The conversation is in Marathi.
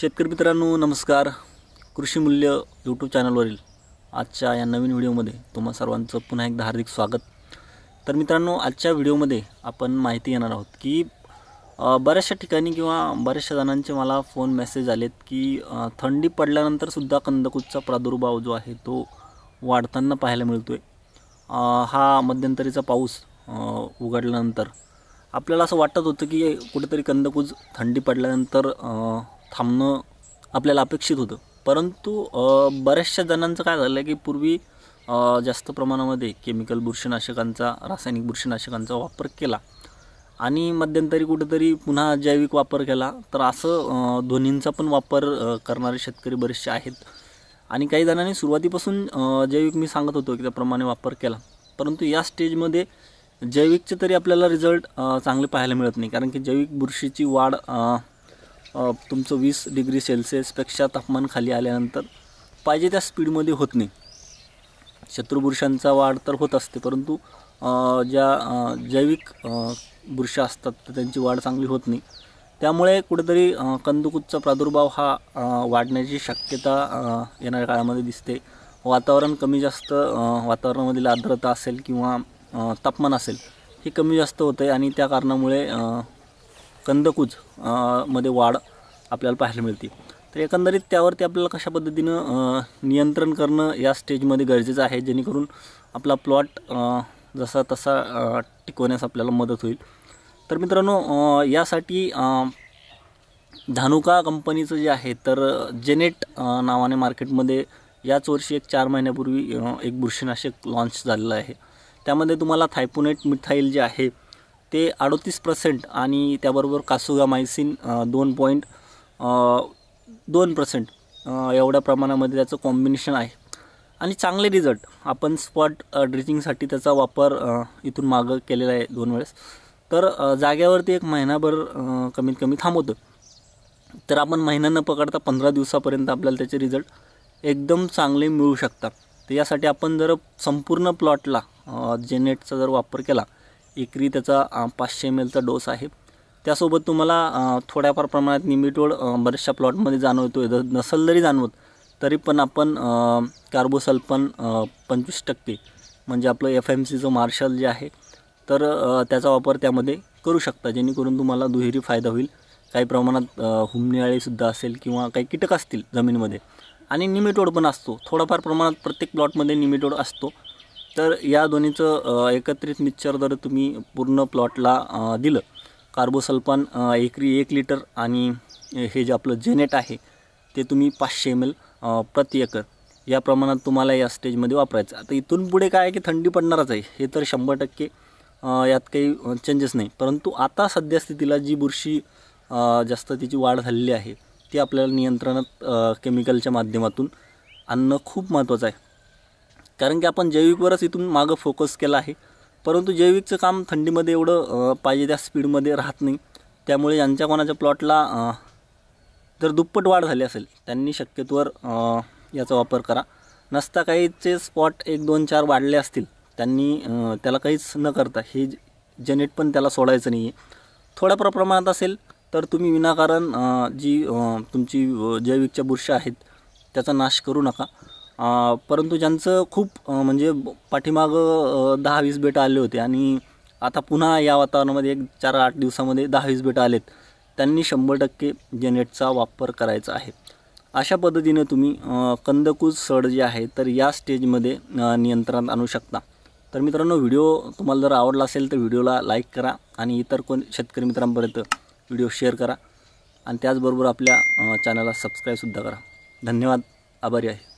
शेतकरी मित्रांनो नमस्कार कृषी मूल्य यूट्यूब चॅनलवरील आजच्या या नवीन व्हिडिओमध्ये तुम्हा सर्वांचं पुन्हा एकदा हार्दिक स्वागत तर मित्रांनो आजच्या व्हिडिओमध्ये आपण माहिती घेणार आहोत की बऱ्याचशा ठिकाणी किंवा बऱ्याचशा जणांचे मला फोन मेसेज आलेत की थंडी पडल्यानंतरसुद्धा कंदकूतचा प्रादुर्भाव जो आहे तो वाढताना पाहायला मिळतो आहे हा मध्यंतरीचा पाऊस उघडल्यानंतर आपल्याला असं वाटत होतं की कुठेतरी कंदकूज थंडी पडल्यानंतर थांबणं आपल्याला अपेक्षित होतं परंतु बऱ्याचशा जणांचं काय झालं आहे की पूर्वी जास्त प्रमाणामध्ये केमिकल बुरशीनाशकांचा रासायनिक बुरशीनाशकांचा वापर केला आणि मध्यंतरी कुठेतरी पुन्हा जैविक वापर केला तर असं दोन्हींचा पण वापर करणारे शेतकरी बरेचसे आहेत आणि काही जणांनी सुरुवातीपासून जैविक मी सांगत होतो की त्याप्रमाणे वापर केला परंतु या स्टेजमध्ये जैविकचे तरी आपल्याला रिझल्ट चांगले पाहायला मिळत नाही कारण की जैविक बुरशीची वाढ तुमचं वीस डिग्री सेल्सिअसपेक्षा तापमान खाली आल्यानंतर पाहिजे त्या स्पीडमध्ये होत नाही शत्रुपुरुषांचा वाढ तर होत असते परंतु ज्या जैविक बुरशा असतात तर त्यांची वाढ चांगली होत नाही त्यामुळे कुठेतरी कंदुकूतचा प्रादुर्भाव हा वाढण्याची शक्यता येणाऱ्या काळामध्ये दिसते वातावरण कमी जास्त वातावरणामधील आर्द्रता असेल किंवा तापमान असेल हे कमी जास्त होतं आहे आणि त्या कारणामुळे कंदकूज मध्ये वाढ आपल्याला पाहायला मिळते तर एकंदरीत त्यावरती आपल्याला कशा पद्धतीनं नियंत्रण करणं या स्टेजमध्ये गरजेचं आहे जेणेकरून आपला प्लॉट जसा तसा टिकवण्यास आपल्याला मदत होईल तर मित्रांनो यासाठी धानुका कंपनीचं जे आहे तर जेनेट नावाने मार्केटमध्ये याच वर्षी एक चार महिन्यापूर्वी एक बुरशीनाशक लॉन्च झालेलं आहे त्यामध्ये तुम्हाला थायपोनेट मिथाईल जे आहे ते अडोतीस पर्सेंट आणि त्याबरोबर कासुगा मायसिन दोन पॉईंट दोन पर्सेंट एवढ्या प्रमाणामध्ये त्याचं कॉम्बिनेशन आहे आणि चांगले रिझल्ट आपण स्पॉट ड्रिचिंगसाठी त्याचा वापर इथून मागं केलेला आहे दोन वेळेस तर जाग्यावरती एक महिनाभर कमीत कमी थांबवतो तर आपण महिना न पकडता पंधरा दिवसापर्यंत आपल्याला त्याचे रिझल्ट एकदम चांगले मिळू शकतात तर यासाठी आपण जर संपूर्ण प्लॉटला जेनेटचा जर वापर केला एकरी त्याचा पाचशे एम एलचा डोस आहे त्यासोबत तुम्हाला थोड्याफार प्रमाणात निमिटोड बऱ्याचशा प्लॉटमध्ये जाणवतो जर नसल जरी जाणवत तरी पण आपण पण पंचवीस टक्के म्हणजे आपलं एफ एम सीचं मार्शल जे आहे तर त्याचा वापर त्यामध्ये करू शकता जेणेकरून तुम्हाला दुहेरी फायदा होईल काही प्रमाणात हुमनियाळीसुद्धा असेल किंवा काही कीटक असतील जमीनमध्ये आणि निमिटोड पण असतो थोडाफार प्रमाणात प्रत्येक प्लॉटमध्ये निमिटोड असतो तर या दोन्हीचं एकत्रित मिक्सर जर तुम्ही पूर्ण प्लॉटला दिलं कार्बोसल्फान एकरी एक लिटर आणि हे जे आपलं जेनेट आहे ते तुम्ही पाचशे एम एल प्रति एकर या प्रमाणात तुम्हाला या स्टेजमध्ये वापरायचं आता इथून पुढे काय आहे की थंडी पडणारच आहे हे तर शंभर टक्के यात काही चेंजेस नाही परंतु आता सध्या स्थितीला जी बुरशी जास्त तिची वाढ झालेली आहे ती आपल्याला नियंत्रणात केमिकलच्या माध्यमातून आणणं खूप महत्त्वाचं आहे कारण की आपण जैविकवरच इथून मागं फोकस केला आहे परंतु जैविकचं काम थंडीमध्ये एवढं पाहिजे त्या स्पीडमध्ये राहत नाही त्यामुळे यांच्या कोणाच्या प्लॉटला जर दुप्पट वाढ झाली असेल त्यांनी शक्यतोवर याचा वापर करा नसता काहीचे स्पॉट एक दोन चार वाढले असतील त्यांनी त्याला काहीच न करता हे जनेट पण त्याला सोडायचं नाही आहे थोड्याफार प्रमाणात असेल तर तुम्ही विनाकारण जी तुमची जैविकच्या बुरशा आहेत त्याचा नाश करू नका परंतु ज्यांचं खूप म्हणजे पाठीमागं दहा वीस बेटं आले होते आणि आता पुन्हा या वातावरणामध्ये एक चार आठ दिवसामध्ये दहा वीस बेटं आलेत त्यांनी शंभर टक्के जेनेटचा वापर करायचा आहे अशा पद्धतीने तुम्ही कंदकूज सड जे आहे तर या स्टेजमध्ये नियंत्रणात आणू शकता तर मित्रांनो व्हिडिओ तुम्हाला जर आवडला असेल तर व्हिडिओला लाईक करा आणि इतर कोण शेतकरी मित्रांपर्यंत व्हिडिओ शेअर करा आणि त्याचबरोबर आपल्या चॅनलला सबस्क्राईबसुद्धा करा धन्यवाद आभारी आहे